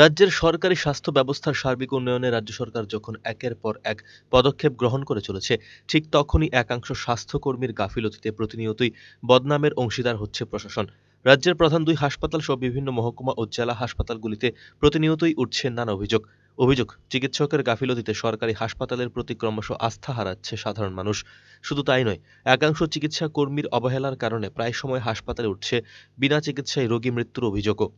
রাজ্যের সরকারি স্বাস্থ্য ব্যবস্থার সার্বিক উন্নয়নে রাজ্য সরকার যখন একের পর এক পদক্ষেপ গ্রহণ করে চলেছে ঠিক তখনই একাংশ স্বাস্থ্যকর্মীর গাফিলতিতে প্রতিনিয়তই বদনামের অংশীদার হচ্ছে প্রশাসন রাজ্যের প্রধান দুই হাসপাতাল সহ বিভিন্ন মহকুমা ও জেলা হাসপাতালগুলিতে প্রতিনিয়তই উঠছে নানা অভিযোগ অভিযোগ চিকিৎসকের গাফিলতিতে সরকারি হাসপাতালের প্রতি ক্রমশ আস্থা হারাচ্ছে সাধারণ মানুষ শুধু তাই নয় একাংশ চিকিৎসা কর্মীর অবহেলার কারণে প্রায় সময় হাসপাতালে উঠছে বিনা চিকিৎসায় রোগী মৃত্যুর অভিযোগও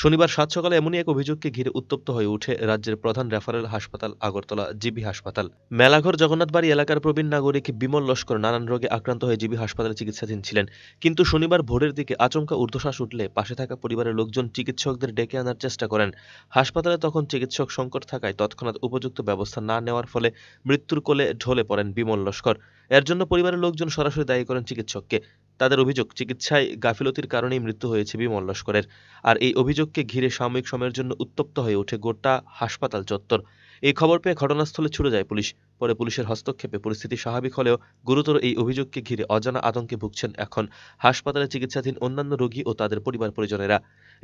শনিবার সাত সকালে এমনই এক অভিযোগকে ঘিরে উত্তপ্ত হয়ে উঠে রাজ্যের প্রধান রেফারেল হাসপাতাল আগরতলা জিবি হাসপাতাল মেলাঘর জগন্নাথবাড়ি এলাকার প্রবীণ নাগরিক বিমল লস্কর নানান রোগে আক্রান্ত হয়ে জিবি হাসপাতালে চিকিৎসাধীন ছিলেন কিন্তু শনিবার ভোরের দিকে আচমকা ঊর্ধ্বশ্বাস উঠলে পাশে থাকা পরিবারের লোকজন চিকিৎসকদের ডেকে আনার চেষ্টা করেন হাসপাতালে তখন চিকিৎসক সংকট থাকায় তৎক্ষণাৎ উপযুক্ত ব্যবস্থা না নেওয়ার ফলে মৃত্যুর কোলে ঢলে পড়েন বিমল লস্কর এর জন্য পরিবারের লোকজন সরাসরি দায়ী করেন চিকিৎসককে তাদের অভিযোগ চিকিৎসায় গাফিলতির কারণেই মৃত্যু হয়েছে বিমল লস্করের আর এই অভিযোগকে ঘিরে সাময়িক সময়ের জন্য উত্তপ্ত হয়ে ওঠে গোটা হাসপাতাল চত্বর এই খবর পেয়ে ঘটনাস্থলে ছুটে যায় পুলিশ পরে পুলিশের হস্তক্ষেপে পরিস্থিতি স্বাভাবিক হলেও গুরুতর এই অভিযোগকে ঘিরে অজানা আতঙ্কে ভুগছেন এখন হাসপাতালে চিকিৎসাধীন অন্যান্য রোগী ও তাদের পরিবার পরিজনেরা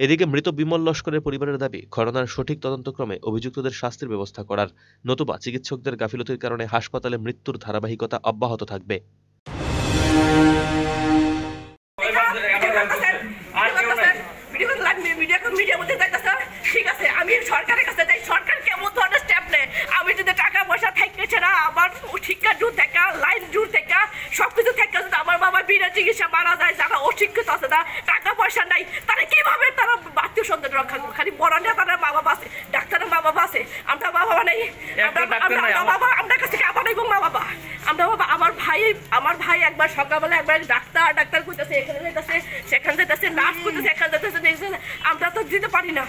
এদিকে মৃত বিমল লস্করের পরিবারের দাবি ঘটনার সঠিক তদন্তক্রমে অভিযুক্তদের শাস্তির ব্যবস্থা করার নতুবা চিকিৎসকদের গাফিলতির কারণে হাসপাতালে মৃত্যুর ধারাবাহিকতা অব্যাহত থাকবে শিক্ষার জোর থেকে লাইন জোর থেকে সব কিছু যদি আমার বাবা বিনা চিকিৎসা মারা যায় যারা অশিক্ষিত আছে না টাকা পয়সা নাই তারা কিভাবে তারা আত্মীয় সন্তান রক্ষা করবে খালি মরণে তারা মা বাবা আছে ডাক্তারের মা বাবা আছে আমরা বাবা নেই বাবা আমরা কাছ থেকে আবার মা বাবা আমরা বাবা আমার ভাই আমার ভাই একবার সকালবেলা একবার ডাক্তার ডাক্তার করতেছে এখানে যেতেছে সেখানে যেতেছে নার্স করতেছে এখানে যেতেছে আমরা তো দিতে পারি না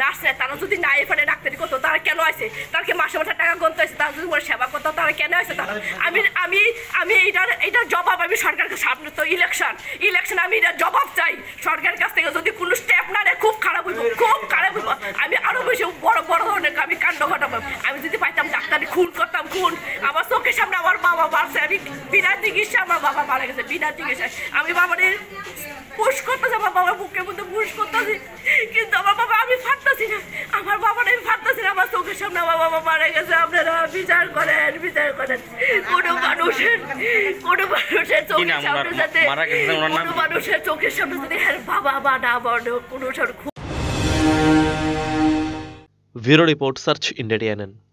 নার্সরা তারা যদি নাই এখানে ডাক্তারি করতো তারা কেন আছে তাদেরকে মাসে মাসে টাকা গণতে হয়েছে তারা যদি সেবা করতো তারা কেন আছে তারা আমি আমি আমি এটার এটার জবাব আমি সরকারকে সামনে তো ইলেকশন ইলেকশন আমি এটার জবাব চাই সরকারের কাছ থেকে যদি কোনো স্টেপ না নেয় খুব খারাপ হইব খুব খারাপ হইব আমি আরও বেশি বড় বড় ধরনের আমি কাণ্ড ঘটাব আমি যদি পাইতাম ডাক্তারি খুন করতাম খুন আমার চোখের সামনে আমার বাবা মারছে আমি বিনা চিকিৎসা আমার বাবা মারা গেছে বিনা চিকিৎসায় আমি বাবার পুষ করতেছি আমার বাবার বুকের মধ্যে পুষ করতেছি চোখের সামনে আমার বাবা মারা গেছে আপনারা বিচার করেন বিচার করেন কোনো মানুষের কোনো মানুষের চোখের সামনে যাতে মানুষের চোখের সামনে যাতে হ্যাঁ বাবা বা না বড় কোনো ব্যুরো রিপোর্ট সার্চ ইন্ডিয়া